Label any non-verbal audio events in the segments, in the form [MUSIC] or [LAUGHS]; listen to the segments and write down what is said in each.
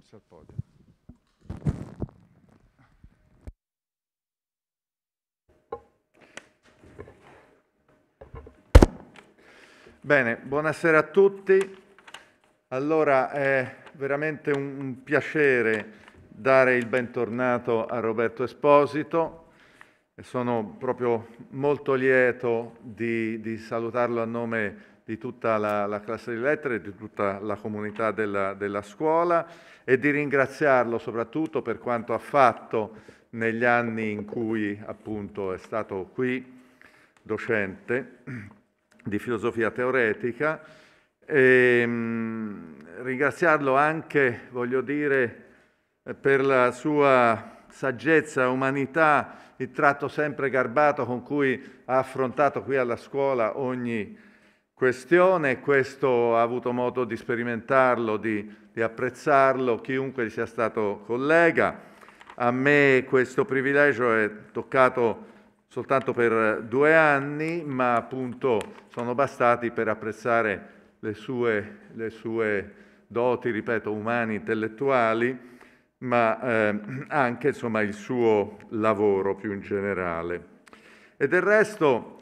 forse al podio. Bene, buonasera a tutti. Allora, è veramente un piacere dare il bentornato a Roberto Esposito. Sono proprio molto lieto di, di salutarlo a nome di tutta la, la classe di lettere, di tutta la comunità della, della scuola e di ringraziarlo soprattutto per quanto ha fatto negli anni in cui appunto è stato qui docente di filosofia teoretica e ehm, mh, ringraziarlo anche, voglio dire, per la sua saggezza, umanità, il tratto sempre garbato con cui ha affrontato qui alla scuola ogni questione, questo ha avuto modo di sperimentarlo, di, di apprezzarlo chiunque sia stato collega. A me questo privilegio è toccato soltanto per due anni, ma appunto sono bastati per apprezzare le sue, le sue doti, ripeto, umane, intellettuali, ma eh, anche insomma, il suo lavoro più in generale. E del resto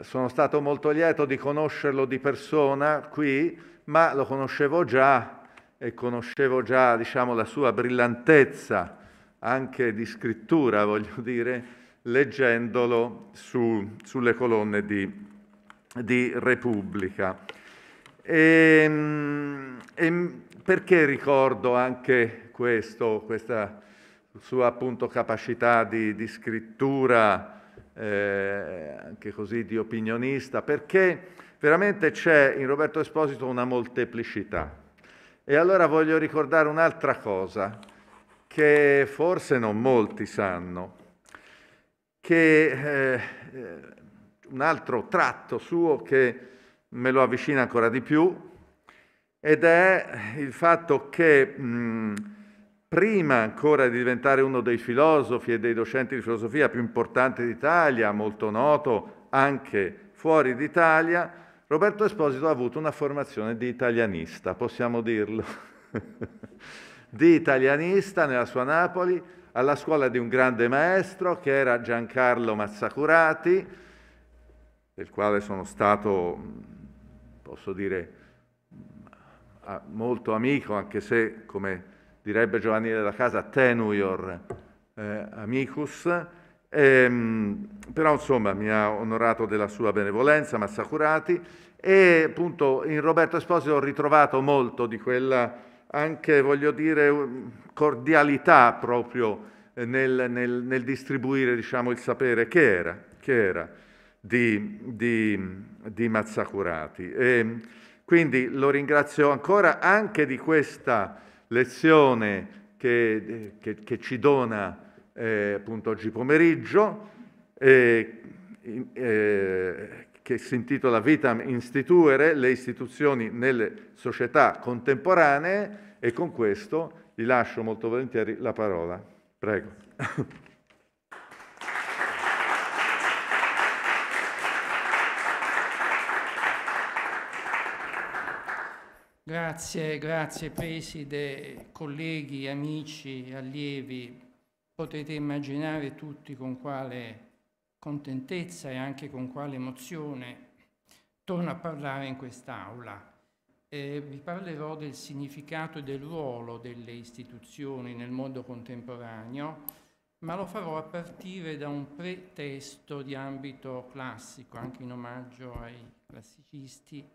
sono stato molto lieto di conoscerlo di persona qui, ma lo conoscevo già e conoscevo già diciamo, la sua brillantezza anche di scrittura, [LAUGHS] voglio dire, leggendolo su, sulle colonne di, di Repubblica. E, ehm, e ehm, perché ricordo anche questo, questa sua appunto capacità di, di scrittura? eh, anche così di opinionista, perché veramente c'è in Roberto Esposito una molteplicità. E allora voglio ricordare un'altra cosa che forse non molti sanno, che eh, un altro tratto suo che me lo avvicina ancora di più ed è il fatto che mh, prima ancora di diventare uno dei filosofi e dei docenti di filosofia più importanti d'Italia, molto noto anche fuori d'Italia, Roberto Esposito ha avuto una formazione di italianista, possiamo dirlo, [LAUGHS] di italianista nella sua Napoli, alla scuola di un grande maestro che era Giancarlo Mazzacurati, del quale sono stato, posso dire, molto amico, anche se come direbbe Giovanni della Casa, tenuior eh, amicus, ehm, però insomma mi ha onorato della sua benevolenza, Massacurati, e appunto in Roberto Esposito ho ritrovato molto di quella anche, voglio dire, cordialità proprio eh, nel, nel, nel distribuire diciamo, il sapere che era, che era di, di, di Mazzacurati. E ehm, quindi lo ringrazio ancora anche di questa lezione che, che, che ci dona eh, appunto oggi pomeriggio, eh, eh, che si intitola Vitam Instituere, le istituzioni nelle società contemporanee e con questo gli lascio molto volentieri la parola. Prego. [LAUGHS] Grazie, grazie Preside, colleghi, amici, allievi. Potete immaginare tutti con quale contentezza e anche con quale emozione torno a parlare in quest'Aula. Eh, vi parlerò del significato e del ruolo delle istituzioni nel mondo contemporaneo, ma lo farò a partire da un pretesto di ambito classico, anche in omaggio ai classicisti,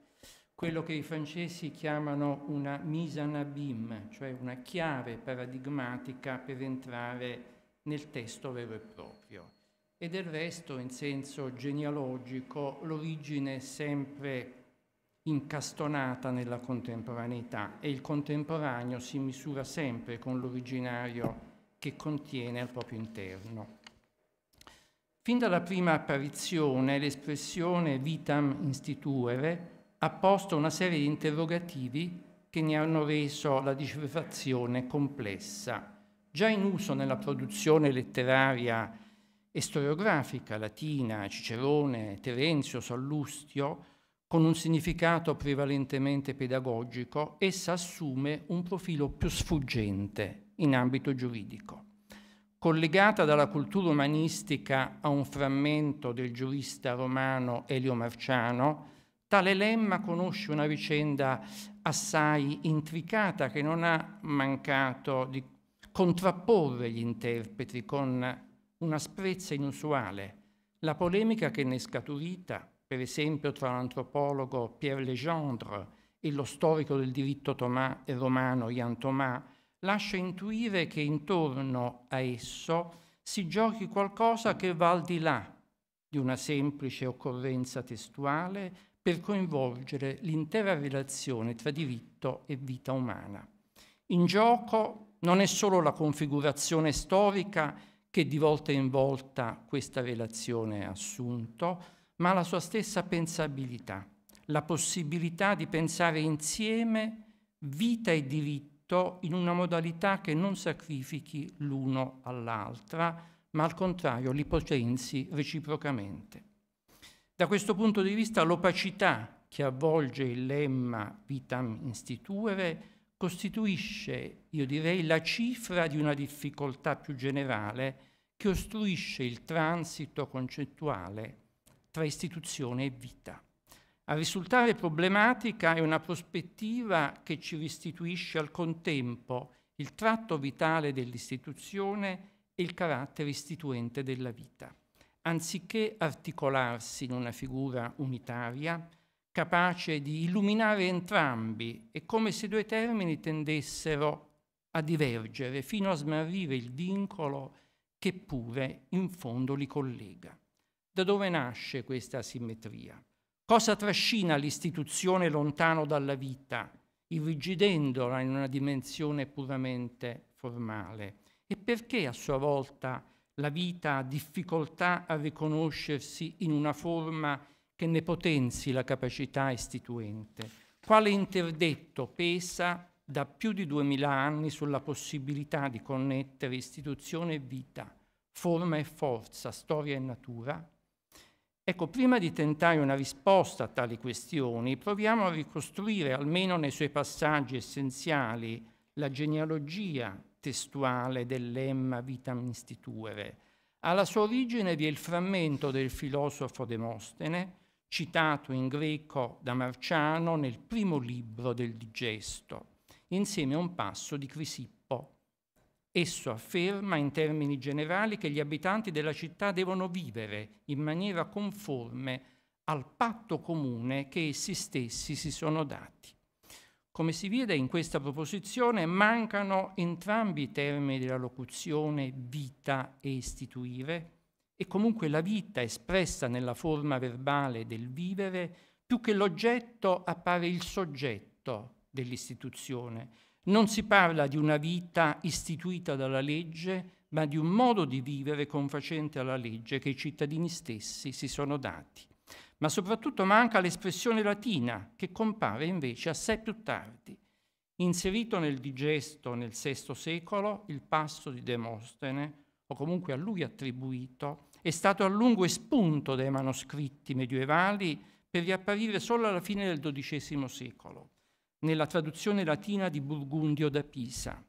quello che i francesi chiamano una mise en abîme, cioè una chiave paradigmatica per entrare nel testo vero e proprio. E del resto, in senso genealogico, l'origine è sempre incastonata nella contemporaneità e il contemporaneo si misura sempre con l'originario che contiene al proprio interno. Fin dalla prima apparizione l'espressione vitam instituere ha posto una serie di interrogativi che ne hanno reso la decifrazione complessa. Già in uso nella produzione letteraria e storiografica latina, Cicerone, Terenzio, Sallustio, con un significato prevalentemente pedagogico, essa assume un profilo più sfuggente in ambito giuridico. Collegata dalla cultura umanistica a un frammento del giurista romano Elio Marciano, Tale lemma conosce una vicenda assai intricata che non ha mancato di contrapporre gli interpreti con un'asprezza inusuale. La polemica che ne è scaturita, per esempio tra l'antropologo Pierre Legendre e lo storico del diritto tomà e romano Ian Thomas, lascia intuire che intorno a esso si giochi qualcosa che va al di là di una semplice occorrenza testuale per coinvolgere l'intera relazione tra diritto e vita umana. In gioco non è solo la configurazione storica che di volta in volta questa relazione ha assunto, ma la sua stessa pensabilità, la possibilità di pensare insieme vita e diritto in una modalità che non sacrifichi l'uno all'altra, ma al contrario li potenzi reciprocamente. Da questo punto di vista l'opacità che avvolge il lemma vitam instituere costituisce, io direi, la cifra di una difficoltà più generale che ostruisce il transito concettuale tra istituzione e vita. A risultare problematica è una prospettiva che ci restituisce al contempo il tratto vitale dell'istituzione e il carattere istituente della vita anziché articolarsi in una figura unitaria, capace di illuminare entrambi, è come se i due termini tendessero a divergere fino a smarrire il vincolo che pure in fondo li collega. Da dove nasce questa simmetria? Cosa trascina l'istituzione lontano dalla vita, irrigidendola in una dimensione puramente formale? E perché a sua volta la vita ha difficoltà a riconoscersi in una forma che ne potenzi la capacità istituente. Quale interdetto pesa da più di duemila anni sulla possibilità di connettere istituzione e vita, forma e forza, storia e natura? Ecco, prima di tentare una risposta a tali questioni, proviamo a ricostruire, almeno nei suoi passaggi essenziali, la genealogia testuale del lemma vitam instituere. Alla sua origine vi è il frammento del filosofo Demostene, citato in greco da Marciano nel primo libro del Digesto, insieme a un passo di Crisippo. Esso afferma in termini generali che gli abitanti della città devono vivere in maniera conforme al patto comune che essi stessi si sono dati. Come si vede in questa proposizione mancano entrambi i termini della locuzione vita e istituire, e comunque la vita espressa nella forma verbale del vivere, più che l'oggetto appare il soggetto dell'istituzione. Non si parla di una vita istituita dalla legge, ma di un modo di vivere confacente alla legge che i cittadini stessi si sono dati ma soprattutto manca l'espressione latina che compare invece assai più tardi, inserito nel digesto nel VI secolo il passo di Demostene, o comunque a lui attribuito, è stato a lungo espunto dai manoscritti medievali per riapparire solo alla fine del XII secolo, nella traduzione latina di Burgundio da Pisa,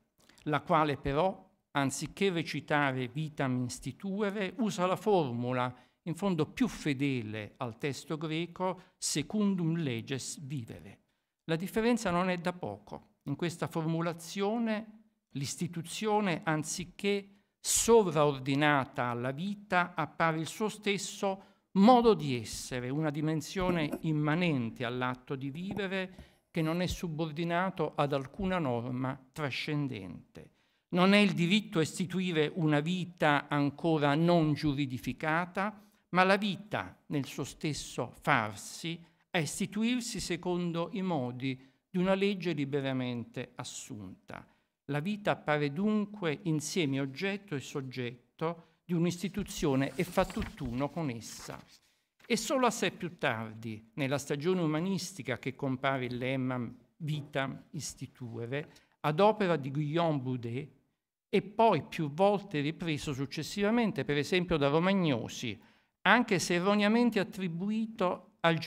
la quale però, anziché recitare vitam instituere, usa la formula in fondo più fedele al testo greco, secundum leges vivere. La differenza non è da poco. In questa formulazione l'istituzione, anziché sovraordinata alla vita, appare il suo stesso modo di essere, una dimensione immanente all'atto di vivere che non è subordinato ad alcuna norma trascendente. Non è il diritto a istituire una vita ancora non giuridificata, ma la vita nel suo stesso farsi a istituirsi secondo i modi di una legge liberamente assunta. La vita appare dunque insieme oggetto e soggetto di un'istituzione e fa tutt'uno con essa. E solo a sé più tardi, nella stagione umanistica che compare il lemma vita istituere, ad opera di Guillaume Boudet, e poi più volte ripreso successivamente, per esempio da Romagnosi, anche se erroneamente attribuito al,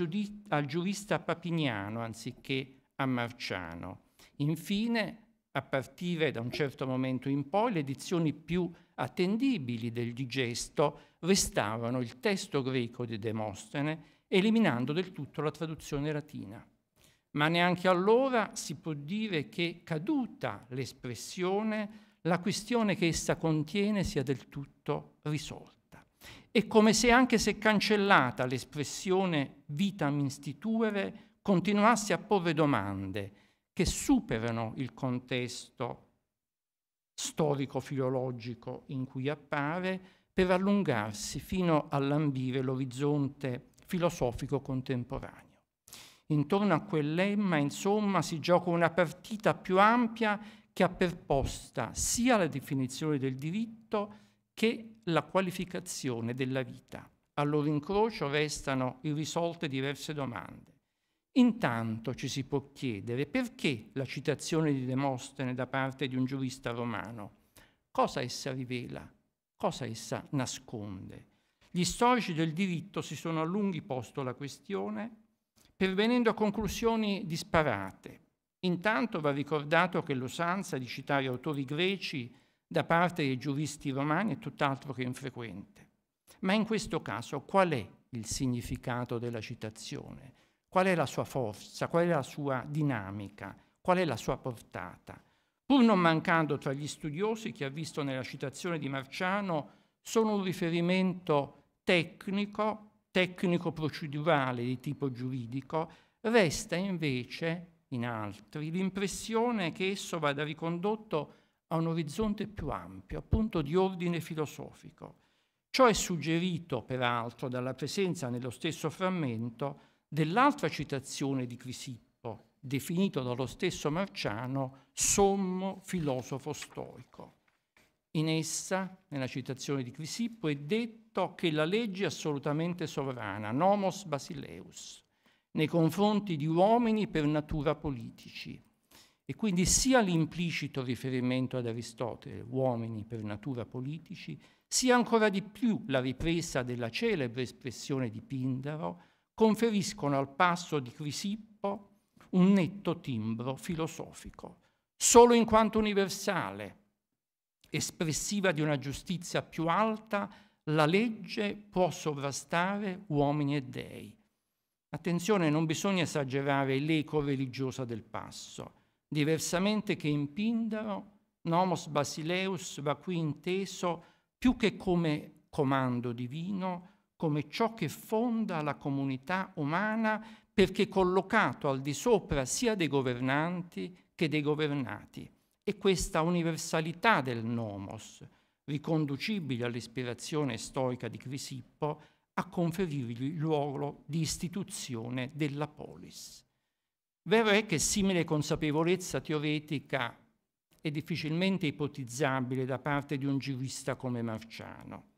al giurista papiniano anziché a Marciano. Infine, a partire da un certo momento in poi, le edizioni più attendibili del digesto restavano il testo greco di Demostene, eliminando del tutto la traduzione latina. Ma neanche allora si può dire che, caduta l'espressione, la questione che essa contiene sia del tutto risolta. È come se anche se cancellata l'espressione vitam instituere, continuasse a porre domande che superano il contesto storico-filologico in cui appare per allungarsi fino all'ambire l'orizzonte filosofico contemporaneo. Intorno a quel lemma, insomma, si gioca una partita più ampia che ha per posta sia la definizione del diritto, che la qualificazione della vita. Al loro incrocio restano irrisolte diverse domande. Intanto ci si può chiedere perché la citazione di Demostene da parte di un giurista romano. Cosa essa rivela? Cosa essa nasconde? Gli storici del diritto si sono a lunghi posto la questione, pervenendo a conclusioni disparate. Intanto va ricordato che l'usanza di citare autori greci da parte dei giuristi romani è tutt'altro che infrequente. Ma in questo caso qual è il significato della citazione? Qual è la sua forza? Qual è la sua dinamica? Qual è la sua portata? Pur non mancando tra gli studiosi che ha visto nella citazione di Marciano solo un riferimento tecnico, tecnico-procedurale di tipo giuridico, resta invece in altri l'impressione che esso vada ricondotto a un orizzonte più ampio, appunto di ordine filosofico. Ciò è suggerito, peraltro, dalla presenza nello stesso frammento dell'altra citazione di Crisippo, definito dallo stesso Marciano sommo filosofo stoico. In essa, nella citazione di Crisippo, è detto che la legge è assolutamente sovrana, nomos basileus, nei confronti di uomini per natura politici, e quindi sia l'implicito riferimento ad Aristotele, uomini per natura politici, sia ancora di più la ripresa della celebre espressione di Pindaro, conferiscono al passo di Crisippo un netto timbro filosofico, solo in quanto universale, espressiva di una giustizia più alta, la legge può sovrastare uomini e dei. Attenzione, non bisogna esagerare l'eco religiosa del passo diversamente che in Pindaro, nomos basileus va qui inteso più che come comando divino, come ciò che fonda la comunità umana perché collocato al di sopra sia dei governanti che dei governati. E questa universalità del nomos, riconducibile all'ispirazione stoica di Crisippo, a conferirgli il ruolo di istituzione della polis. Vero è che simile consapevolezza teoretica è difficilmente ipotizzabile da parte di un giurista come Marciano.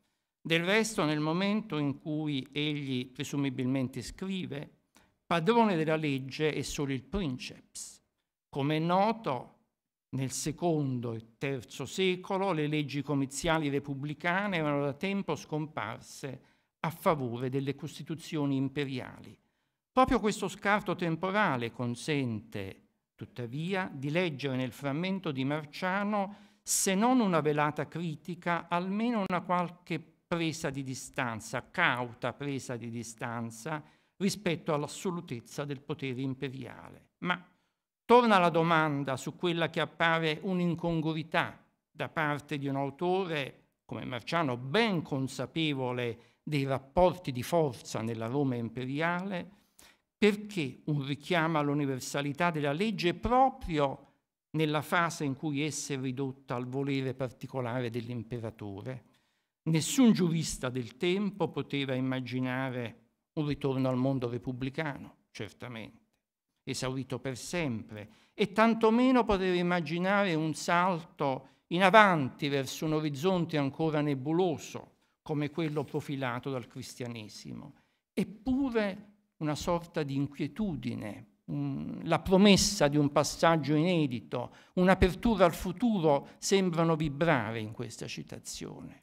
Del resto, nel momento in cui egli presumibilmente scrive, padrone della legge è solo il princeps. Come è noto, nel secondo e terzo secolo le leggi comiziali repubblicane erano da tempo scomparse a favore delle costituzioni imperiali. Proprio questo scarto temporale consente, tuttavia, di leggere nel frammento di Marciano se non una velata critica, almeno una qualche presa di distanza, cauta presa di distanza rispetto all'assolutezza del potere imperiale. Ma torna la domanda su quella che appare un'incongruità da parte di un autore come Marciano ben consapevole dei rapporti di forza nella Roma imperiale, perché un richiamo all'universalità della legge proprio nella fase in cui essa è ridotta al volere particolare dell'imperatore? Nessun giurista del tempo poteva immaginare un ritorno al mondo repubblicano, certamente, esaurito per sempre, e tantomeno poteva immaginare un salto in avanti verso un orizzonte ancora nebuloso come quello profilato dal cristianesimo. Eppure una sorta di inquietudine, un, la promessa di un passaggio inedito, un'apertura al futuro sembrano vibrare in questa citazione.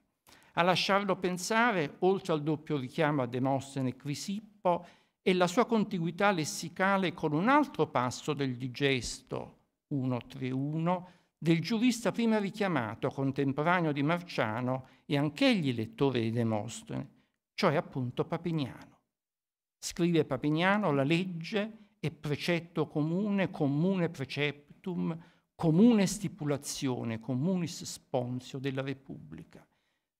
A lasciarlo pensare, oltre al doppio richiamo a Demostene e Crisippo, e la sua contiguità lessicale con un altro passo del digesto 131 del giurista prima richiamato, contemporaneo di Marciano e anch'egli lettore di Demostene, cioè appunto Papignano. Scrive Papignano, la legge è precetto comune, comune preceptum, comune stipulazione, comunis sponsio della Repubblica.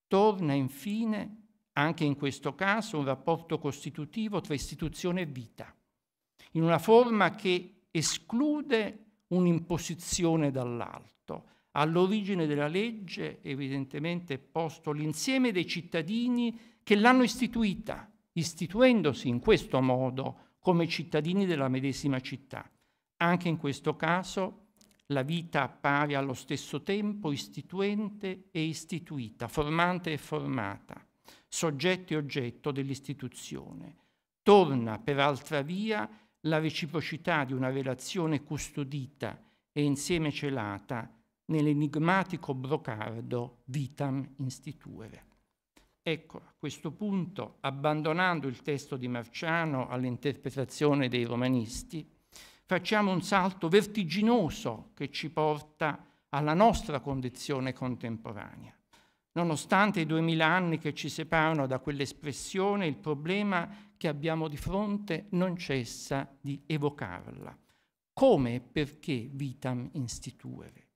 Torna infine, anche in questo caso, un rapporto costitutivo tra istituzione e vita, in una forma che esclude un'imposizione dall'alto. All'origine della legge evidentemente è posto l'insieme dei cittadini che l'hanno istituita, istituendosi in questo modo come cittadini della medesima città. Anche in questo caso la vita appare allo stesso tempo istituente e istituita, formante e formata, soggetto e oggetto dell'istituzione. Torna per altra via la reciprocità di una relazione custodita e insieme celata nell'enigmatico brocardo vitam instituere. Ecco, a questo punto, abbandonando il testo di Marciano all'interpretazione dei romanisti, facciamo un salto vertiginoso che ci porta alla nostra condizione contemporanea. Nonostante i duemila anni che ci separano da quell'espressione, il problema che abbiamo di fronte non cessa di evocarla. Come e perché vitam instituere?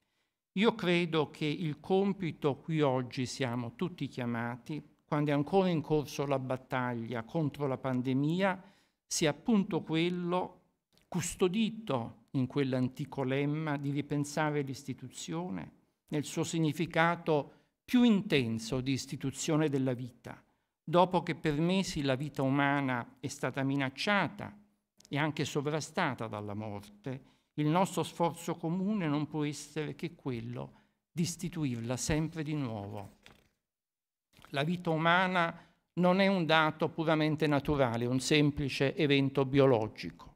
Io credo che il compito cui oggi siamo tutti chiamati quando è ancora in corso la battaglia contro la pandemia, sia appunto quello custodito in quell'antico lemma di ripensare l'istituzione nel suo significato più intenso di istituzione della vita, dopo che per mesi la vita umana è stata minacciata e anche sovrastata dalla morte, il nostro sforzo comune non può essere che quello di istituirla sempre di nuovo la vita umana non è un dato puramente naturale, un semplice evento biologico.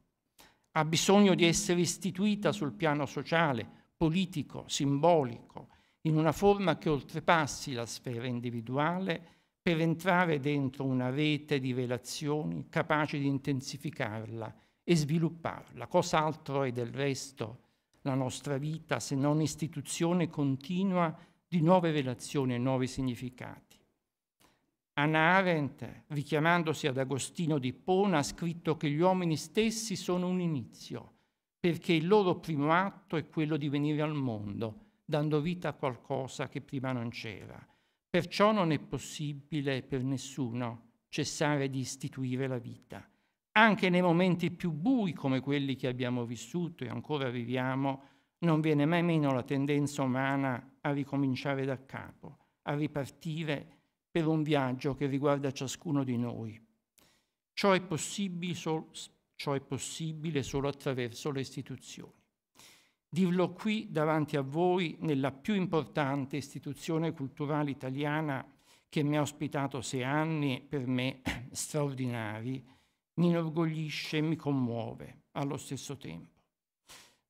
Ha bisogno di essere istituita sul piano sociale, politico, simbolico, in una forma che oltrepassi la sfera individuale per entrare dentro una rete di relazioni capaci di intensificarla e svilupparla. Cos'altro è del resto la nostra vita se non istituzione continua di nuove relazioni e nuovi significati? Anna Arendt, richiamandosi ad Agostino di Pona, ha scritto che gli uomini stessi sono un inizio, perché il loro primo atto è quello di venire al mondo, dando vita a qualcosa che prima non c'era. Perciò non è possibile per nessuno cessare di istituire la vita. Anche nei momenti più bui come quelli che abbiamo vissuto e ancora viviamo, non viene mai meno la tendenza umana a ricominciare da capo, a ripartire per un viaggio che riguarda ciascuno di noi. Ciò è possibile, ciò è possibile solo attraverso le istituzioni. Dirlo qui davanti a voi nella più importante istituzione culturale italiana che mi ha ospitato sei anni per me [CLEARS THROAT] straordinari, mi inorgoglisce e mi commuove allo stesso tempo.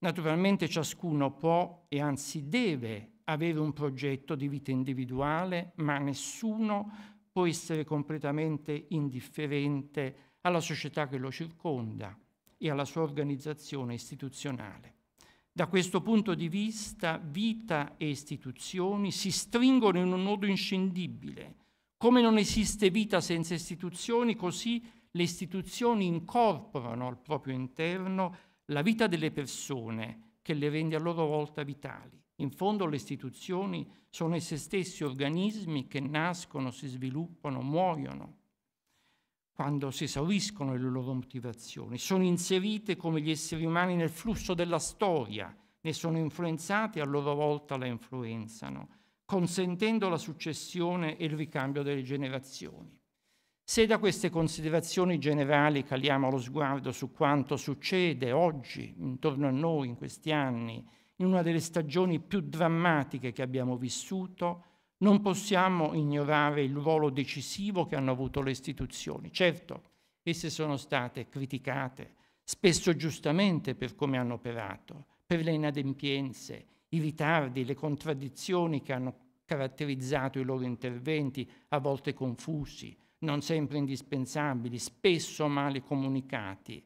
Naturalmente ciascuno può e anzi deve avere un progetto di vita individuale, ma nessuno può essere completamente indifferente alla società che lo circonda e alla sua organizzazione istituzionale. Da questo punto di vista vita e istituzioni si stringono in un nodo inscindibile. Come non esiste vita senza istituzioni, così le istituzioni incorporano al proprio interno la vita delle persone che le rende a loro volta vitali. In fondo le istituzioni sono esse stessi organismi che nascono, si sviluppano, muoiono quando si esauriscono le loro motivazioni, sono inserite come gli esseri umani nel flusso della storia, ne sono influenzate e a loro volta la influenzano, consentendo la successione e il ricambio delle generazioni. Se da queste considerazioni generali caliamo lo sguardo su quanto succede oggi intorno a noi in questi anni, in una delle stagioni più drammatiche che abbiamo vissuto, non possiamo ignorare il ruolo decisivo che hanno avuto le istituzioni. Certo, esse sono state criticate, spesso giustamente per come hanno operato, per le inadempienze, i ritardi, le contraddizioni che hanno caratterizzato i loro interventi, a volte confusi, non sempre indispensabili, spesso male comunicati,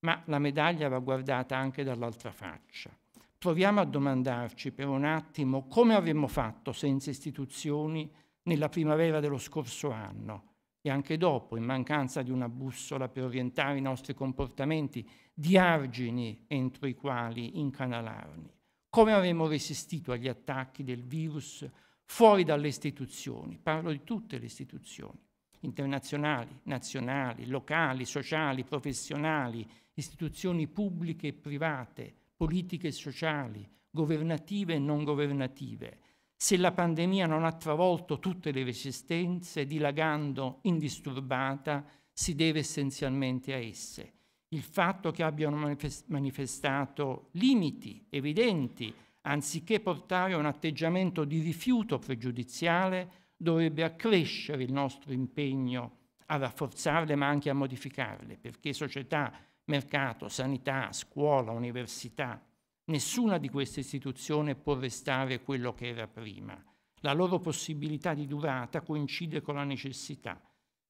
ma la medaglia va guardata anche dall'altra faccia proviamo a domandarci per un attimo come avremmo fatto senza istituzioni nella primavera dello scorso anno e anche dopo, in mancanza di una bussola per orientare i nostri comportamenti, di argini entro i quali incanalarli. Come avremmo resistito agli attacchi del virus fuori dalle istituzioni? Parlo di tutte le istituzioni, internazionali, nazionali, locali, sociali, professionali, istituzioni pubbliche e private, politiche sociali, governative e non governative, se la pandemia non ha travolto tutte le resistenze, dilagando indisturbata, si deve essenzialmente a esse. Il fatto che abbiano manifestato limiti evidenti, anziché portare a un atteggiamento di rifiuto pregiudiziale, dovrebbe accrescere il nostro impegno a rafforzarle ma anche a modificarle, perché società mercato, sanità, scuola, università. Nessuna di queste istituzioni può restare quello che era prima. La loro possibilità di durata coincide con la necessità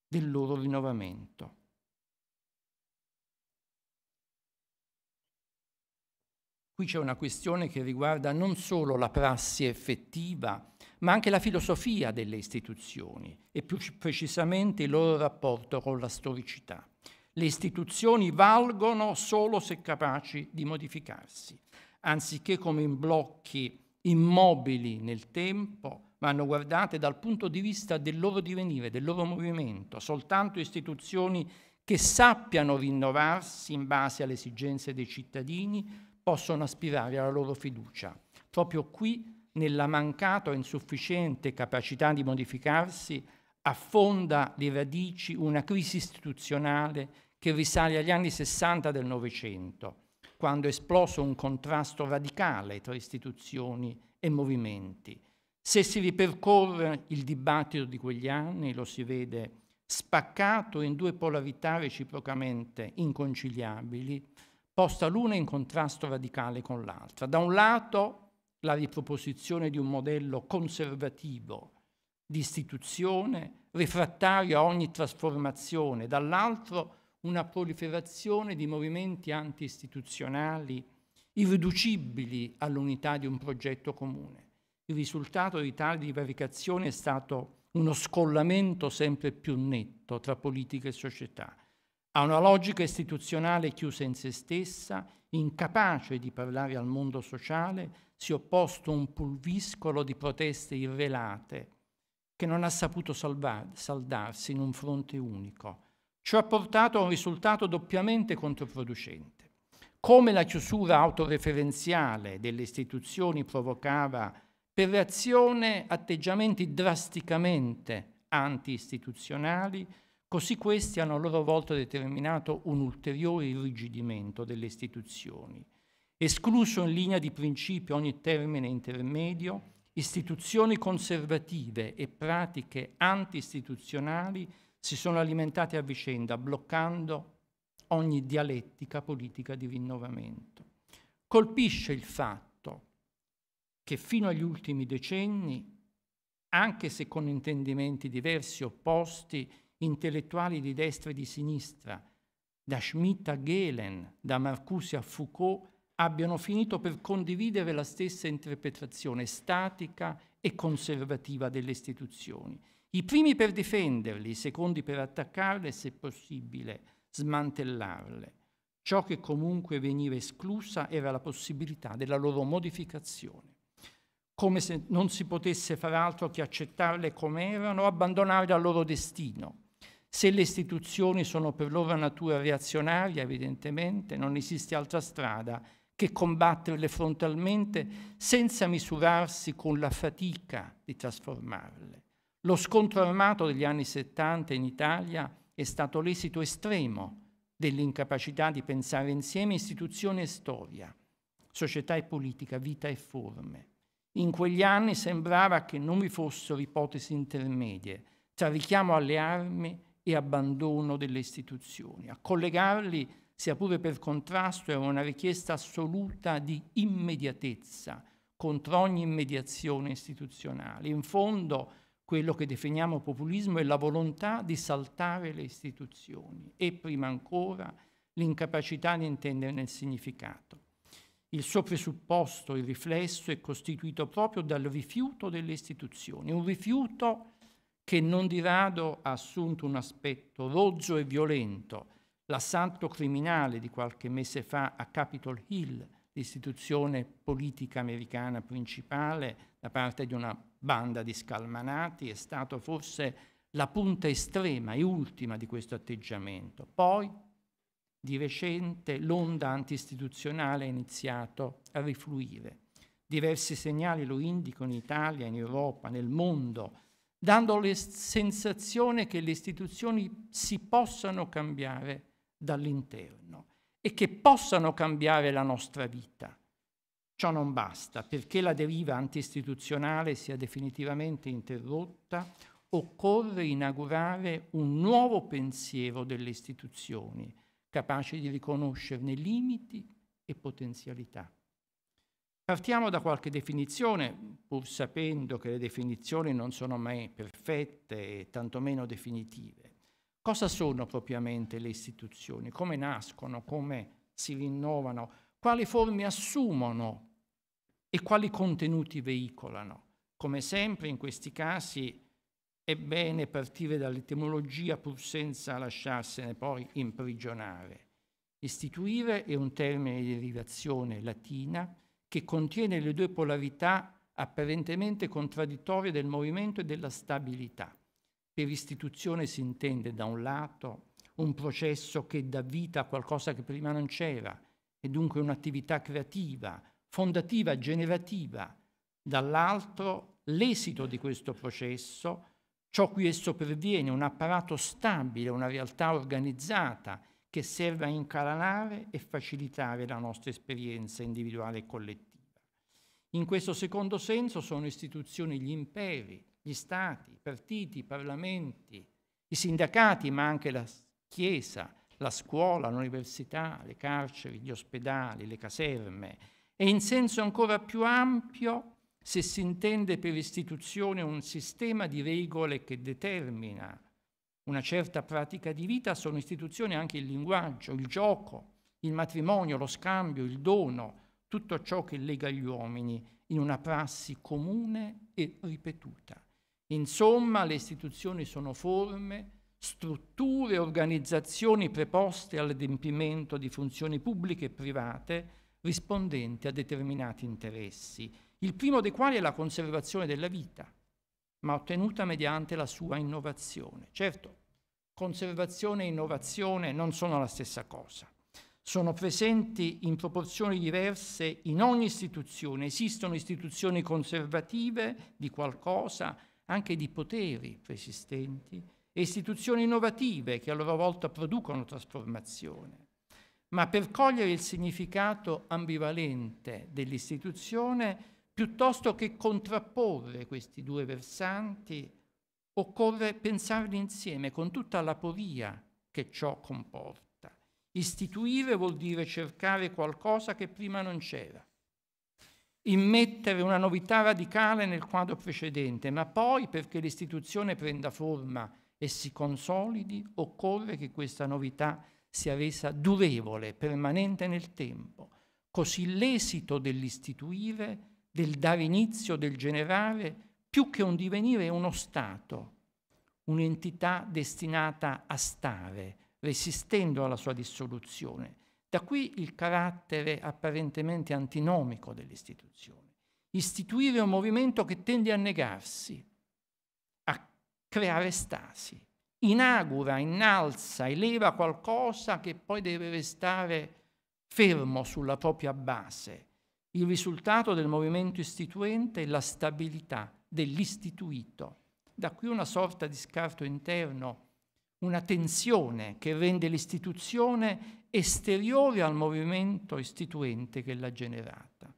del loro rinnovamento. Qui c'è una questione che riguarda non solo la prassi effettiva, ma anche la filosofia delle istituzioni e più precisamente il loro rapporto con la storicità. Le istituzioni valgono solo se capaci di modificarsi, anziché come in blocchi immobili nel tempo, vanno guardate dal punto di vista del loro divenire, del loro movimento, soltanto istituzioni che sappiano rinnovarsi in base alle esigenze dei cittadini possono aspirare alla loro fiducia. Proprio qui, nella mancata o insufficiente capacità di modificarsi, affonda le radici una crisi istituzionale che risale agli anni 60 del Novecento, quando è esploso un contrasto radicale tra istituzioni e movimenti. Se si ripercorre il dibattito di quegli anni, lo si vede spaccato in due polarità reciprocamente inconciliabili, posta l'una in contrasto radicale con l'altra. Da un lato la riproposizione di un modello conservativo di istituzione, refrattario a ogni trasformazione, dall'altro una proliferazione di movimenti anti-istituzionali irriducibili all'unità di un progetto comune. Il risultato di tale divaricazione è stato uno scollamento sempre più netto tra politica e società, a una logica istituzionale chiusa in se stessa, incapace di parlare al mondo sociale, si è opposto un pulviscolo di proteste irrelate, che non ha saputo salvar, saldarsi in un fronte unico. Ciò ha portato a un risultato doppiamente controproducente. Come la chiusura autoreferenziale delle istituzioni provocava per reazione atteggiamenti drasticamente anti-istituzionali, così questi hanno a loro volta determinato un ulteriore irrigidimento delle istituzioni, escluso in linea di principio ogni termine intermedio Istituzioni conservative e pratiche anti-istituzionali si sono alimentate a vicenda, bloccando ogni dialettica politica di rinnovamento. Colpisce il fatto che fino agli ultimi decenni, anche se con intendimenti diversi, opposti, intellettuali di destra e di sinistra, da Schmitt a Gehlen, da Marcuse a Foucault, abbiano finito per condividere la stessa interpretazione statica e conservativa delle istituzioni. I primi per difenderle, i secondi per attaccarle e, se possibile, smantellarle. Ciò che comunque veniva esclusa era la possibilità della loro modificazione. Come se non si potesse far altro che accettarle come erano, abbandonarle al loro destino. Se le istituzioni sono per loro natura reazionaria, evidentemente, non esiste altra strada che combatterle frontalmente senza misurarsi con la fatica di trasformarle. Lo scontro armato degli anni 70 in Italia è stato l'esito estremo dell'incapacità di pensare insieme istituzione e storia, società e politica, vita e forme. In quegli anni sembrava che non vi fossero ipotesi intermedie tra richiamo alle armi e abbandono delle istituzioni. A collegarli sia pure per contrasto, era una richiesta assoluta di immediatezza contro ogni mediazione istituzionale. In fondo quello che definiamo populismo è la volontà di saltare le istituzioni e prima ancora l'incapacità di intenderne il significato. Il suo presupposto, il riflesso, è costituito proprio dal rifiuto delle istituzioni, un rifiuto che non di rado ha assunto un aspetto rozzo e violento, l'assalto criminale di qualche mese fa a Capitol Hill, l'istituzione politica americana principale da parte di una banda di scalmanati, è stato forse la punta estrema e ultima di questo atteggiamento. Poi, di recente, l'onda antistituzionale ha iniziato a rifluire. Diversi segnali lo indicano in Italia, in Europa, nel mondo, dando la sensazione che le istituzioni si possano cambiare dall'interno e che possano cambiare la nostra vita. Ciò non basta perché la deriva antistituzionale sia definitivamente interrotta, occorre inaugurare un nuovo pensiero delle istituzioni, capace di riconoscerne limiti e potenzialità. Partiamo da qualche definizione, pur sapendo che le definizioni non sono mai perfette e tantomeno definitive cosa sono propriamente le istituzioni, come nascono, come si rinnovano, quali forme assumono e quali contenuti veicolano. Come sempre in questi casi è bene partire dall'etimologia pur senza lasciarsene poi imprigionare. Istituire è un termine di derivazione latina che contiene le due polarità apparentemente contraddittorie del movimento e della stabilità. Per istituzione si intende da un lato un processo che dà vita a qualcosa che prima non c'era e dunque un'attività creativa, fondativa, generativa, dall'altro l'esito di questo processo, ciò cui esso perviene, un apparato stabile, una realtà organizzata che serve a incalanare e facilitare la nostra esperienza individuale e collettiva. In questo secondo senso sono istituzioni gli imperi, gli stati, i partiti, i parlamenti, i sindacati, ma anche la Chiesa, la scuola, l'università, le carceri, gli ospedali, le caserme e in senso ancora più ampio se si intende per istituzione un sistema di regole che determina una certa pratica di vita, sono istituzioni anche il linguaggio, il gioco, il matrimonio, lo scambio, il dono, tutto ciò che lega gli uomini in una prassi comune e ripetuta. Insomma, le istituzioni sono forme, strutture, organizzazioni preposte all'adempimento di funzioni pubbliche e private rispondenti a determinati interessi, il primo dei quali è la conservazione della vita, ma ottenuta mediante la sua innovazione. Certo, conservazione e innovazione non sono la stessa cosa. Sono presenti in proporzioni diverse in ogni istituzione. Esistono istituzioni conservative di qualcosa, anche di poteri preesistenti e istituzioni innovative che a loro volta producono trasformazione. Ma per cogliere il significato ambivalente dell'istituzione, piuttosto che contrapporre questi due versanti, occorre pensarli insieme con tutta la poria che ciò comporta. Istituire vuol dire cercare qualcosa che prima non c'era immettere una novità radicale nel quadro precedente, ma poi perché l'istituzione prenda forma e si consolidi, occorre che questa novità sia resa durevole, permanente nel tempo. Così l'esito dell'istituire, del dare inizio, del generare, più che un divenire è uno stato, un'entità destinata a stare, resistendo alla sua dissoluzione, da qui il carattere apparentemente antinomico dell'istituzione. Istituire un movimento che tende a negarsi, a creare stasi, inaugura, innalza, eleva qualcosa che poi deve restare fermo sulla propria base. Il risultato del movimento istituente è la stabilità dell'istituito. Da qui una sorta di scarto interno una tensione che rende l'istituzione esteriore al movimento istituente che l'ha generata.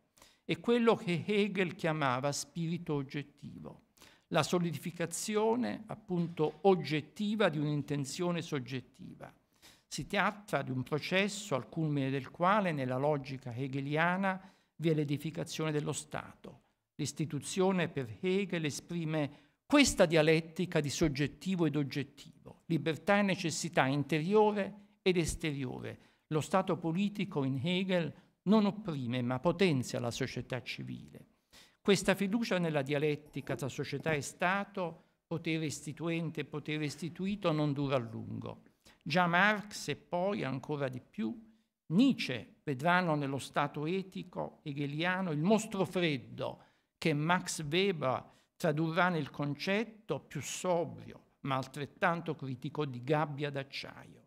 È quello che Hegel chiamava spirito oggettivo, la solidificazione appunto oggettiva di un'intenzione soggettiva. Si tratta di un processo al culmine del quale, nella logica hegeliana, vi è l'edificazione dello Stato. L'istituzione per Hegel esprime questa dialettica di soggettivo ed oggettivo libertà e necessità interiore ed esteriore. Lo Stato politico in Hegel non opprime ma potenzia la società civile. Questa fiducia nella dialettica tra società e Stato, potere istituente e potere istituito non dura a lungo. Già Marx e poi, ancora di più, Nietzsche vedranno nello Stato etico hegeliano il mostro freddo che Max Weber tradurrà nel concetto più sobrio, ma altrettanto critico di gabbia d'acciaio.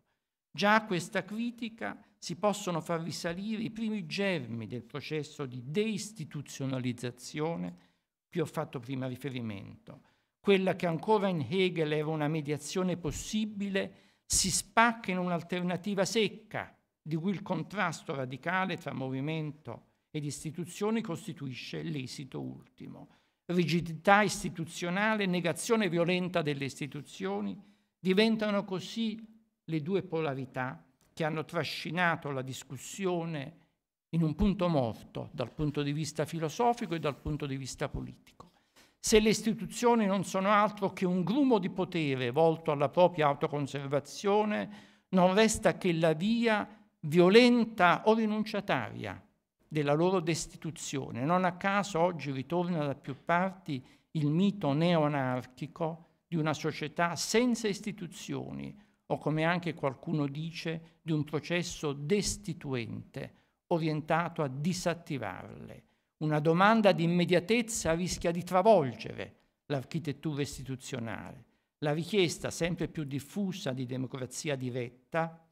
Già a questa critica si possono far risalire i primi germi del processo di deistituzionalizzazione cui ho fatto prima riferimento. Quella che ancora in Hegel era una mediazione possibile si spacca in un'alternativa secca, di cui il contrasto radicale tra movimento ed istituzioni costituisce l'esito ultimo rigidità istituzionale, negazione violenta delle istituzioni, diventano così le due polarità che hanno trascinato la discussione in un punto morto dal punto di vista filosofico e dal punto di vista politico. Se le istituzioni non sono altro che un grumo di potere volto alla propria autoconservazione, non resta che la via violenta o rinunciataria della loro destituzione. Non a caso oggi ritorna da più parti il mito neonarchico di una società senza istituzioni o come anche qualcuno dice di un processo destituente orientato a disattivarle. Una domanda di immediatezza rischia di travolgere l'architettura istituzionale. La richiesta sempre più diffusa di democrazia diretta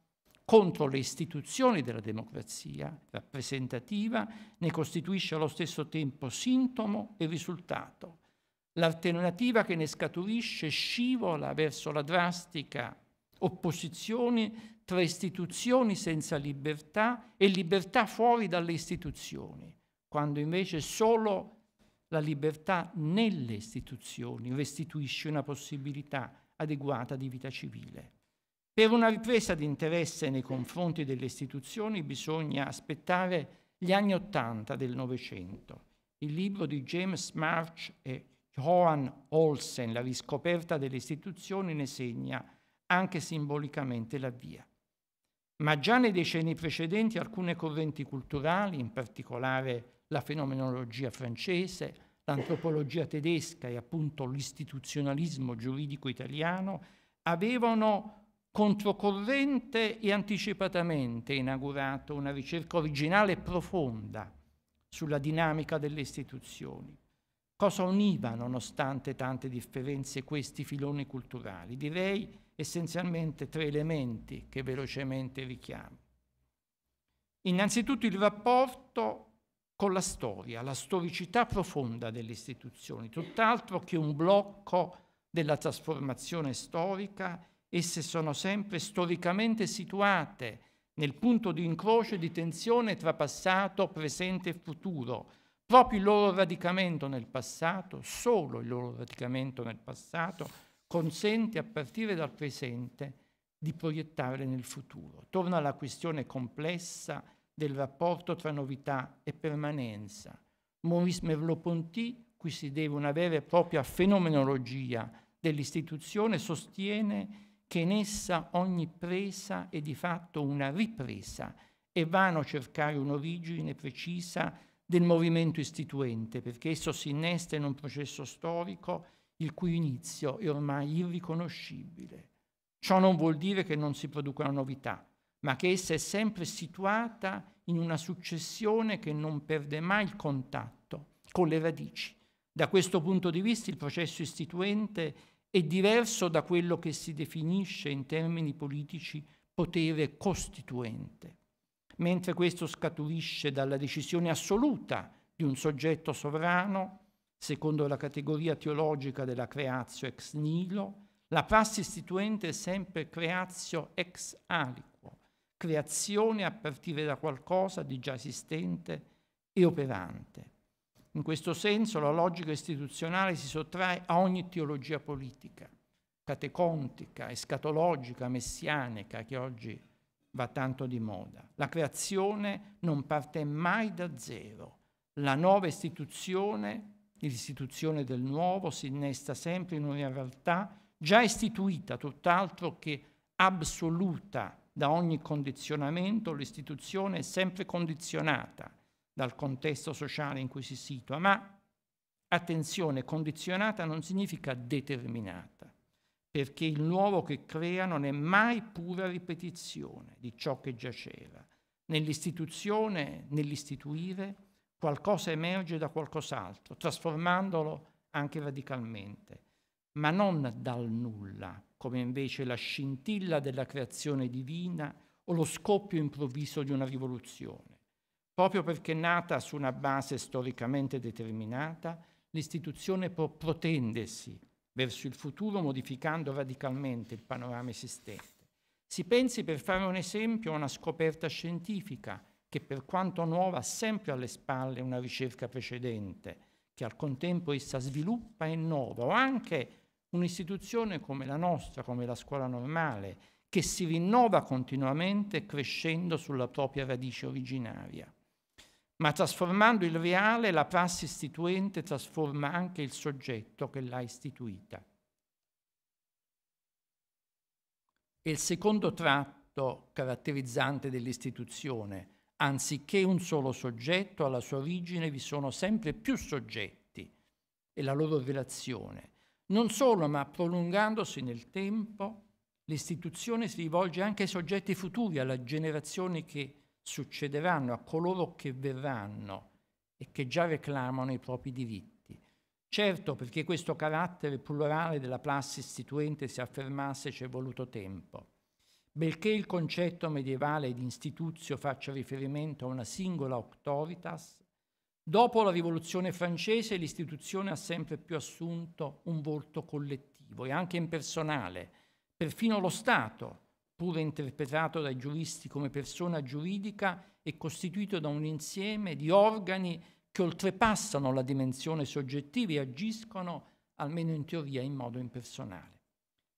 contro le istituzioni della democrazia rappresentativa ne costituisce allo stesso tempo sintomo e risultato. L'alternativa che ne scaturisce scivola verso la drastica opposizione tra istituzioni senza libertà e libertà fuori dalle istituzioni, quando invece solo la libertà nelle istituzioni restituisce una possibilità adeguata di vita civile. Per una ripresa di interesse nei confronti delle istituzioni bisogna aspettare gli anni Ottanta del Novecento. Il libro di James March e Johan Olsen, La riscoperta delle istituzioni, ne segna anche simbolicamente la via. Ma già nei decenni precedenti alcune correnti culturali, in particolare la fenomenologia francese, l'antropologia tedesca e appunto l'istituzionalismo giuridico italiano, avevano controcorrente e anticipatamente inaugurato una ricerca originale e profonda sulla dinamica delle istituzioni. Cosa univa, nonostante tante differenze, questi filoni culturali? Direi essenzialmente tre elementi che velocemente richiamo. Innanzitutto il rapporto con la storia, la storicità profonda delle istituzioni, tutt'altro che un blocco della trasformazione storica esse sono sempre storicamente situate nel punto di incrocio e di tensione tra passato, presente e futuro. Proprio il loro radicamento nel passato, solo il loro radicamento nel passato, consente a partire dal presente di proiettarle nel futuro. Torna alla questione complessa del rapporto tra novità e permanenza. Maurice Merleau-Ponty, cui si deve una vera e propria fenomenologia dell'istituzione, sostiene che in essa ogni presa è di fatto una ripresa. È vano cercare un'origine precisa del movimento istituente, perché esso si innesta in un processo storico il cui inizio è ormai irriconoscibile. Ciò non vuol dire che non si produca una novità, ma che essa è sempre situata in una successione che non perde mai il contatto con le radici. Da questo punto di vista il processo istituente è diverso da quello che si definisce in termini politici potere costituente, mentre questo scaturisce dalla decisione assoluta di un soggetto sovrano, secondo la categoria teologica della creatio ex nilo, la prassi istituente è sempre creatio ex aliquo, creazione a partire da qualcosa di già esistente e operante. In questo senso la logica istituzionale si sottrae a ogni teologia politica, catecontica, escatologica, messianica, che oggi va tanto di moda. La creazione non parte mai da zero. La nuova istituzione, l'istituzione del nuovo, si innesta sempre in una realtà già istituita, tutt'altro che assoluta da ogni condizionamento, l'istituzione è sempre condizionata dal contesto sociale in cui si situa, ma attenzione, condizionata non significa determinata, perché il nuovo che crea non è mai pura ripetizione di ciò che già c'era. Nell'istituzione, nell'istituire, qualcosa emerge da qualcos'altro, trasformandolo anche radicalmente, ma non dal nulla, come invece la scintilla della creazione divina o lo scoppio improvviso di una rivoluzione Proprio perché nata su una base storicamente determinata, l'istituzione può protendersi verso il futuro modificando radicalmente il panorama esistente. Si pensi, per fare un esempio, a una scoperta scientifica che per quanto nuova ha sempre alle spalle una ricerca precedente, che al contempo essa sviluppa e innova, o anche un'istituzione come la nostra, come la scuola normale, che si rinnova continuamente crescendo sulla propria radice originaria ma trasformando il reale la prassi istituente trasforma anche il soggetto che l'ha istituita. E il secondo tratto caratterizzante dell'istituzione, anziché un solo soggetto, alla sua origine vi sono sempre più soggetti e la loro relazione. Non solo, ma prolungandosi nel tempo, l'istituzione si rivolge anche ai soggetti futuri, alle generazioni che succederanno a coloro che verranno e che già reclamano i propri diritti. Certo, perché questo carattere plurale della classe istituente si affermasse ci è voluto tempo. Benché il concetto medievale di istituzio faccia riferimento a una singola auctoritas, dopo la Rivoluzione francese l'istituzione ha sempre più assunto un volto collettivo e anche impersonale. Perfino lo Stato pure interpretato dai giuristi come persona giuridica è costituito da un insieme di organi che oltrepassano la dimensione soggettiva e agiscono, almeno in teoria, in modo impersonale.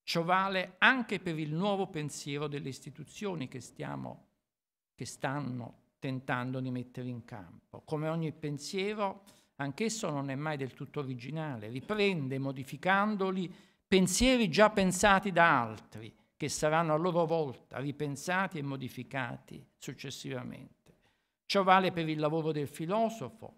Ciò vale anche per il nuovo pensiero delle istituzioni che, stiamo, che stanno tentando di mettere in campo. Come ogni pensiero, anch'esso non è mai del tutto originale, riprende, modificandoli, pensieri già pensati da altri che saranno a loro volta ripensati e modificati successivamente. Ciò vale per il lavoro del filosofo,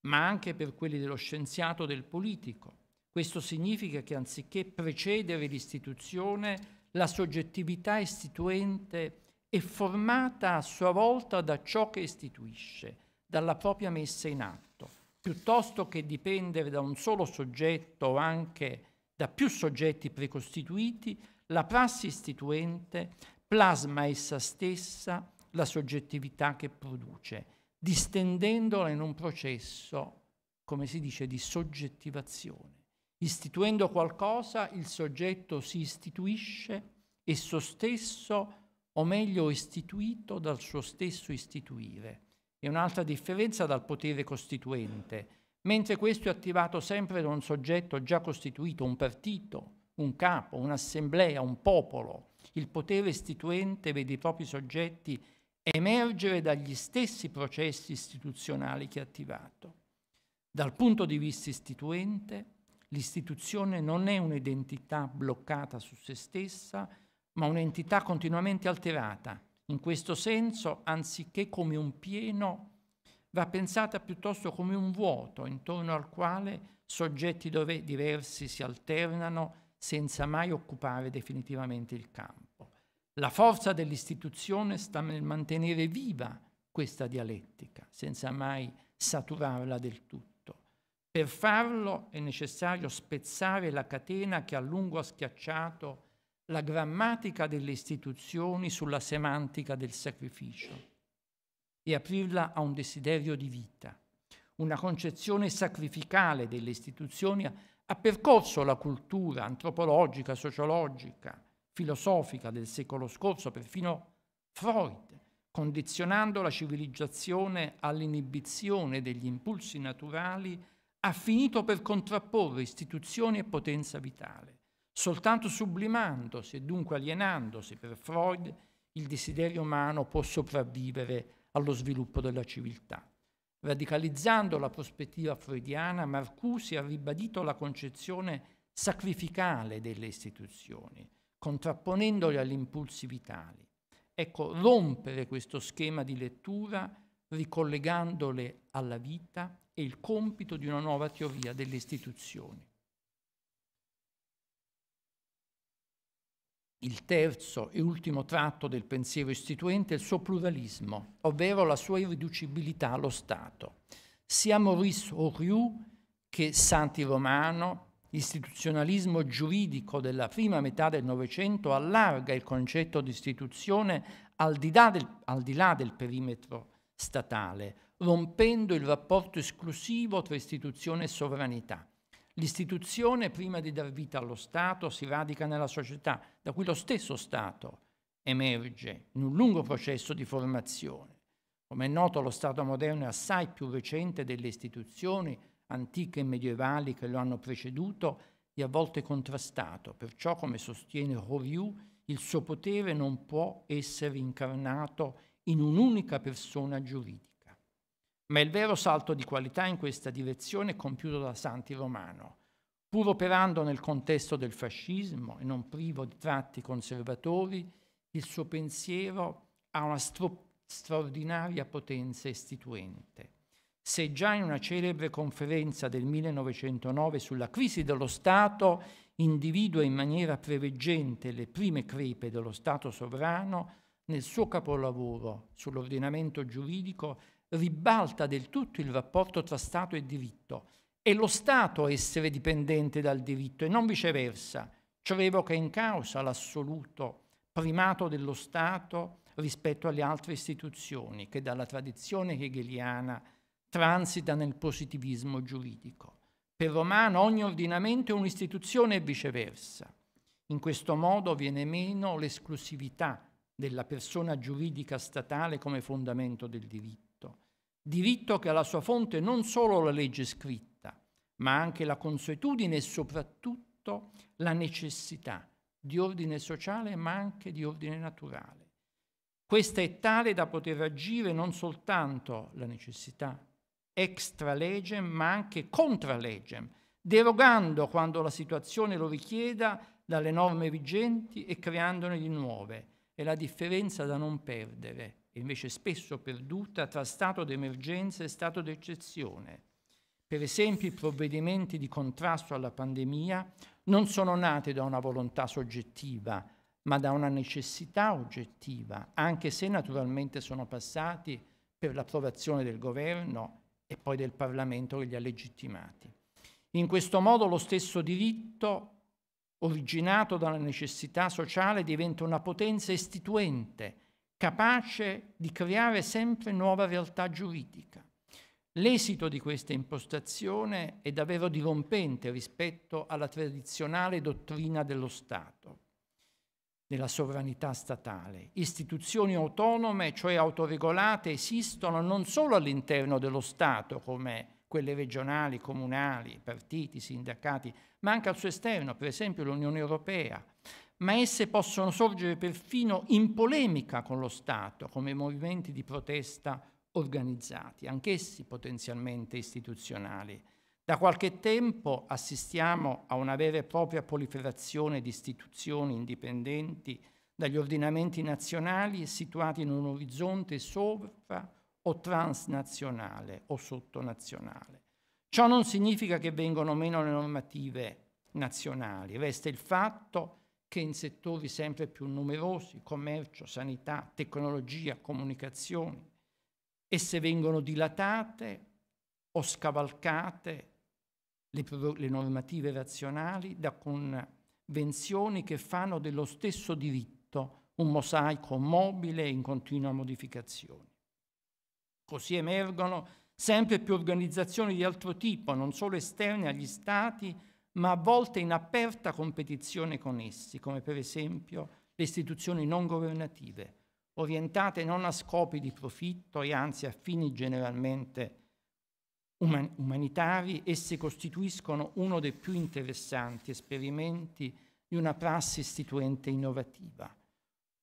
ma anche per quelli dello scienziato o del politico. Questo significa che anziché precedere l'istituzione, la soggettività istituente è formata a sua volta da ciò che istituisce, dalla propria messa in atto, piuttosto che dipendere da un solo soggetto o anche da più soggetti precostituiti, la prassi istituente plasma essa stessa la soggettività che produce, distendendola in un processo, come si dice, di soggettivazione. Istituendo qualcosa, il soggetto si istituisce esso stesso, o meglio istituito dal suo stesso istituire. È un'altra differenza dal potere costituente, mentre questo è attivato sempre da un soggetto già costituito, un partito, un capo, un'assemblea, un popolo. Il potere istituente vede i propri soggetti emergere dagli stessi processi istituzionali che ha attivato. Dal punto di vista istituente, l'istituzione non è un'identità bloccata su se stessa, ma un'entità continuamente alterata. In questo senso, anziché come un pieno, va pensata piuttosto come un vuoto intorno al quale soggetti diversi si alternano senza mai occupare definitivamente il campo. La forza dell'istituzione sta nel mantenere viva questa dialettica, senza mai saturarla del tutto. Per farlo è necessario spezzare la catena che a lungo ha schiacciato la grammatica delle istituzioni sulla semantica del sacrificio e aprirla a un desiderio di vita, una concezione sacrificale delle istituzioni ha percorso la cultura antropologica, sociologica, filosofica del secolo scorso, perfino Freud, condizionando la civilizzazione all'inibizione degli impulsi naturali, ha finito per contrapporre istituzioni e potenza vitale, soltanto sublimandosi e dunque alienandosi per Freud il desiderio umano può sopravvivere allo sviluppo della civiltà. Radicalizzando la prospettiva freudiana, Marcusi ha ribadito la concezione sacrificale delle istituzioni, contrapponendole agli impulsi vitali. Ecco, rompere questo schema di lettura ricollegandole alla vita è il compito di una nuova teoria delle istituzioni. il terzo e ultimo tratto del pensiero istituente è il suo pluralismo, ovvero la sua irriducibilità allo Stato. Sia Maurice Oriou che Santi Romano, l'istituzionalismo giuridico della prima metà del Novecento allarga il concetto di istituzione al di, del, al di là del perimetro statale, rompendo il rapporto esclusivo tra istituzione e sovranità. L'istituzione, prima di dar vita allo Stato, si radica nella società, da cui lo stesso Stato emerge in un lungo processo di formazione. Come è noto, lo Stato moderno è assai più recente delle istituzioni antiche e medievali che lo hanno preceduto e a volte contrastato. Perciò, come sostiene Horiu, il suo potere non può essere incarnato in un'unica persona giuridica ma il vero salto di qualità in questa direzione è compiuto da Santi Romano, pur operando nel contesto del fascismo e non privo di tratti conservatori, il suo pensiero ha una straordinaria potenza istituente. Se già in una celebre conferenza del 1909 sulla crisi dello Stato individua in maniera preveggente le prime crepe dello Stato sovrano, nel suo capolavoro sull'ordinamento giuridico ribalta del tutto il rapporto tra Stato e diritto. È lo Stato a essere dipendente dal diritto e non viceversa. Ciò revoca in causa l'assoluto primato dello Stato rispetto alle altre istituzioni che dalla tradizione hegeliana transita nel positivismo giuridico. Per Romano ogni ordinamento è un'istituzione e viceversa. In questo modo viene meno l'esclusività della persona giuridica statale come fondamento del diritto diritto che ha la sua fonte non solo la legge scritta, ma anche la consuetudine e soprattutto la necessità di ordine sociale ma anche di ordine naturale. Questa è tale da poter agire non soltanto la necessità extra legem ma anche contra legem, derogando quando la situazione lo richieda dalle norme vigenti e creandone di nuove. È la differenza da non perdere e invece spesso perduta tra stato d'emergenza e stato d'eccezione. Per esempio i provvedimenti di contrasto alla pandemia non sono nati da una volontà soggettiva, ma da una necessità oggettiva, anche se naturalmente sono passati per l'approvazione del governo e poi del Parlamento che li ha legittimati. In questo modo lo stesso diritto, originato dalla necessità sociale, diventa una potenza istituente capace di creare sempre nuova realtà giuridica. L'esito di questa impostazione è davvero dirompente rispetto alla tradizionale dottrina dello Stato, della sovranità statale. Istituzioni autonome, cioè autoregolate, esistono non solo all'interno dello Stato, come quelle regionali, comunali, partiti, sindacati, ma anche al suo esterno, per esempio l'Unione Europea, ma esse possono sorgere perfino in polemica con lo Stato, come movimenti di protesta organizzati, anch'essi potenzialmente istituzionali. Da qualche tempo assistiamo a una vera e propria proliferazione di istituzioni indipendenti dagli ordinamenti nazionali situati in un orizzonte sopra o transnazionale o sottonazionale. Ciò non significa che vengono meno le normative nazionali, resta il fatto che che in settori sempre più numerosi, commercio, sanità, tecnologia, comunicazioni, esse vengono dilatate o scavalcate le, le normative razionali da convenzioni che fanno dello stesso diritto un mosaico mobile in continua modificazione. Così emergono sempre più organizzazioni di altro tipo, non solo esterne agli Stati, ma a volte in aperta competizione con essi, come per esempio le istituzioni non governative, orientate non a scopi di profitto e anzi a fini generalmente uman- umanitari, esse costituiscono uno dei più interessanti esperimenti di una prassi istituente innovativa.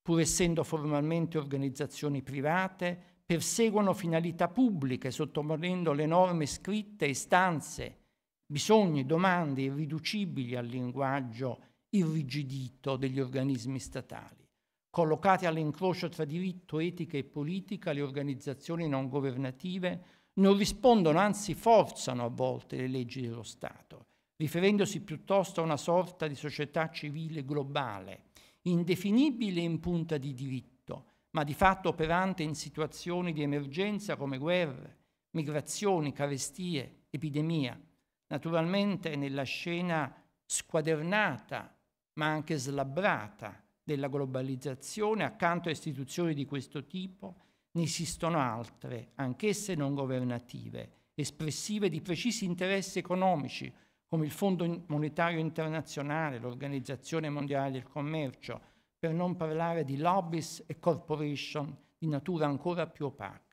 Pur essendo formalmente organizzazioni private, perseguono finalità pubbliche, sottoponendo le norme scritte e istanze bisogni, domande irriducibili al linguaggio irrigidito degli organismi statali, Collocate all'incrocio tra diritto, etica e politica, le organizzazioni non governative non rispondono, anzi forzano a volte le leggi dello Stato, riferendosi piuttosto a una sorta di società civile globale, indefinibile in punta di diritto, ma di fatto operante in situazioni di emergenza come guerre, migrazioni, carestie, epidemia, naturalmente nella scena squadernata, ma anche slabbrata della globalizzazione, accanto a istituzioni di questo tipo, ne esistono altre, anch'esse non governative, espressive di precisi interessi economici, come il Fondo Monetario Internazionale, l'Organizzazione Mondiale del Commercio, per non parlare di lobbies e corporation di natura ancora più opaca.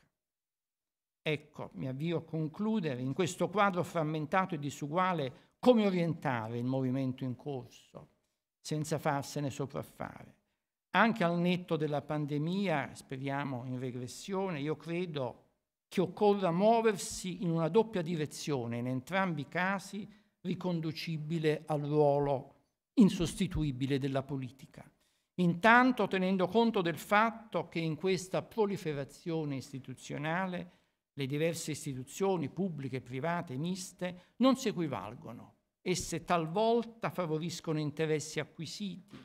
Ecco, mi avvio a concludere, in questo quadro frammentato e disuguale, come orientare il movimento in corso senza farsene sopraffare. Anche al netto della pandemia, speriamo in regressione, io credo che occorra muoversi in una doppia direzione, in entrambi i casi riconducibile al ruolo insostituibile della politica. Intanto tenendo conto del fatto che in questa proliferazione istituzionale le diverse istituzioni pubbliche, private, miste, non si equivalgono. Esse talvolta favoriscono interessi acquisiti,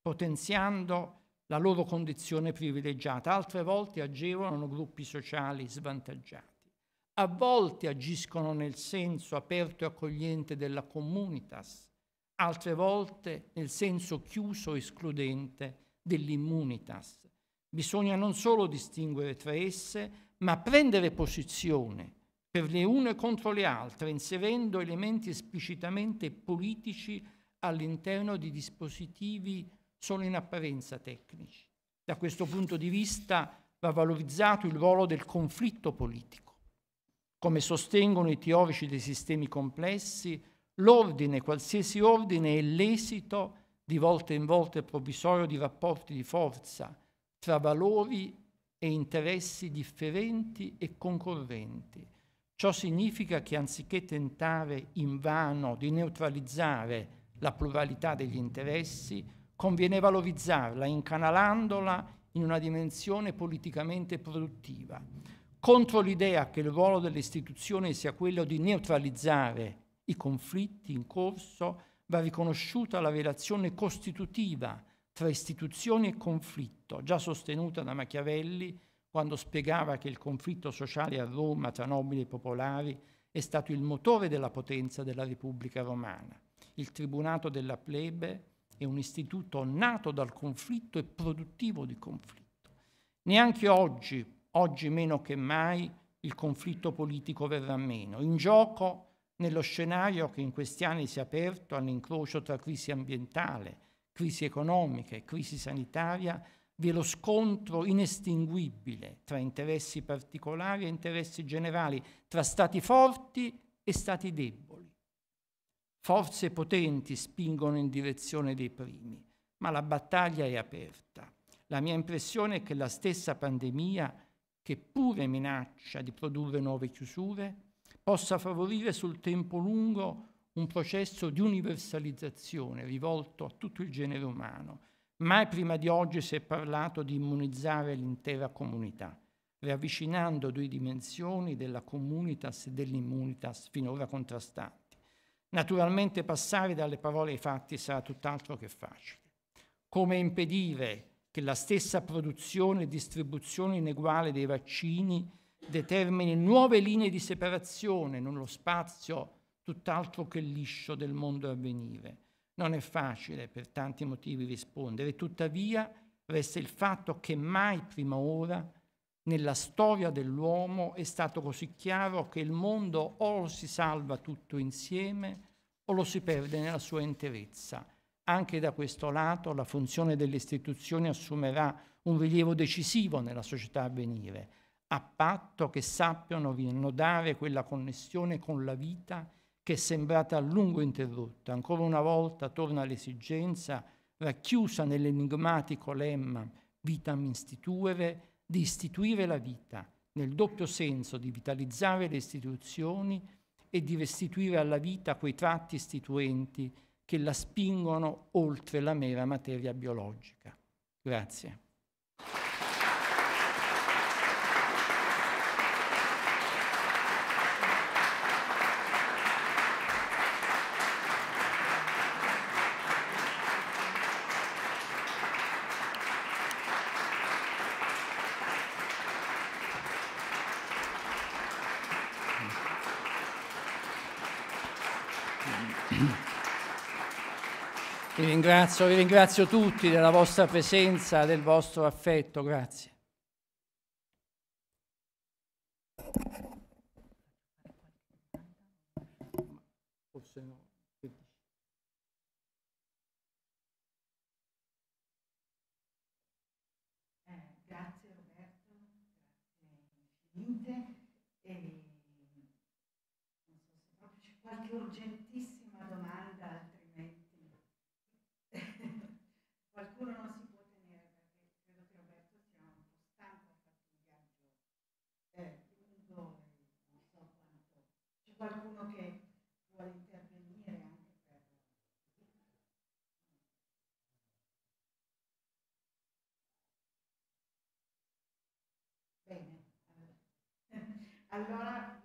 potenziando la loro condizione privilegiata, altre volte agevolano gruppi sociali svantaggiati, a volte agiscono nel senso aperto e accogliente della communitas, altre volte nel senso chiuso e escludente dell'immunitas. Bisogna non solo distinguere tra esse, ma prendere posizione per le une contro le altre, inserendo elementi esplicitamente politici all'interno di dispositivi solo in apparenza tecnici. Da questo punto di vista va valorizzato il ruolo del conflitto politico. Come sostengono i teorici dei sistemi complessi, l'ordine, qualsiasi ordine, è l'esito di volta in volta provvisorio di rapporti di forza tra valori e interessi differenti e concorrenti. Ciò significa che anziché tentare invano di neutralizzare la pluralità degli interessi, conviene valorizzarla incanalandola in una dimensione politicamente produttiva. Contro l'idea che il ruolo delle istituzioni sia quello di neutralizzare i conflitti in corso, va riconosciuta la relazione costitutiva tra istituzioni e conflitto, già sostenuta da Machiavelli quando spiegava che il conflitto sociale a Roma tra nobili e popolari è stato il motore della potenza della Repubblica romana. Il tribunato della plebe è un istituto nato dal conflitto e produttivo di conflitto. Neanche oggi, oggi meno che mai, il conflitto politico verrà meno. In gioco nello scenario che in questi anni si è aperto all'incrocio tra crisi ambientale, crisi economica e crisi sanitaria, vi è lo scontro inestinguibile tra interessi particolari e interessi generali, tra stati forti e stati deboli. Forze potenti spingono in direzione dei primi, ma la battaglia è aperta. La mia impressione è che la stessa pandemia, che pure minaccia di produrre nuove chiusure, possa favorire sul tempo lungo un processo di universalizzazione rivolto a tutto il genere umano. Mai prima di oggi si è parlato di immunizzare l'intera comunità, riavvicinando due dimensioni della comunitas e dell'immunitas finora contrastanti. Naturalmente passare dalle parole ai fatti sarà tutt'altro che facile. Come impedire che la stessa produzione e distribuzione ineguale dei vaccini determini nuove linee di separazione nello spazio tutt'altro che liscio del mondo a venire. Non è facile per tanti motivi rispondere, tuttavia resta il fatto che mai prima ora nella storia dell'uomo è stato così chiaro che il mondo o lo si salva tutto insieme o lo si perde nella sua interezza. Anche da questo lato la funzione delle istituzioni assumerà un rilievo decisivo nella società a venire, a patto che sappiano rinodare quella connessione con la vita che è sembrata a lungo interrotta. Ancora una volta torna l'esigenza, racchiusa nell'enigmatico lemma vitam instituere, di istituire la vita, nel doppio senso di vitalizzare le istituzioni e di restituire alla vita quei tratti istituenti che la spingono oltre la mera materia biologica. Grazie. ringrazio, vi ringrazio tutti della vostra presenza, del vostro affetto, grazie. Eh, qualche Allora